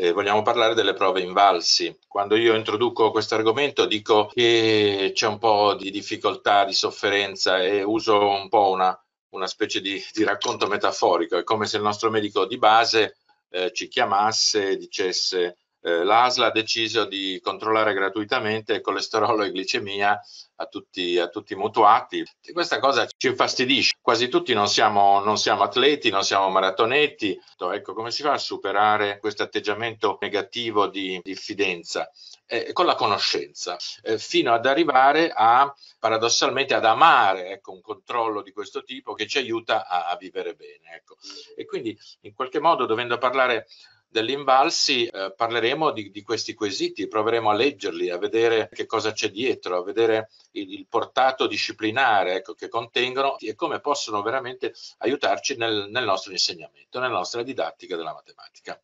eh, vogliamo parlare delle prove invalsi. Quando io introduco questo argomento dico che c'è un po' di difficoltà, di sofferenza e uso un po' una, una specie di, di, racconto metaforico. È come se il nostro medico di base eh, ci chiamasse, e dicesse eh, l'ASLA ha deciso di controllare gratuitamente colesterolo e glicemia a tutti, a tutti i mutuati. E questa cosa ci infastidisce. Quasi tutti non siamo, non siamo atleti, non siamo maratonetti. Ecco, come si fa a superare questo atteggiamento negativo di diffidenza? Eh, con la conoscenza, eh, fino ad arrivare a paradossalmente ad amare ecco, un controllo di questo tipo che ci aiuta a, a vivere bene. Ecco. E quindi in qualche modo dovendo parlare degli invalsi eh, parleremo di, di, questi quesiti, proveremo a leggerli, a vedere che cosa c'è dietro, a vedere il, il portato disciplinare ecco, che contengono e come possono veramente aiutarci nel, nel nostro insegnamento, nella nostra didattica della matematica.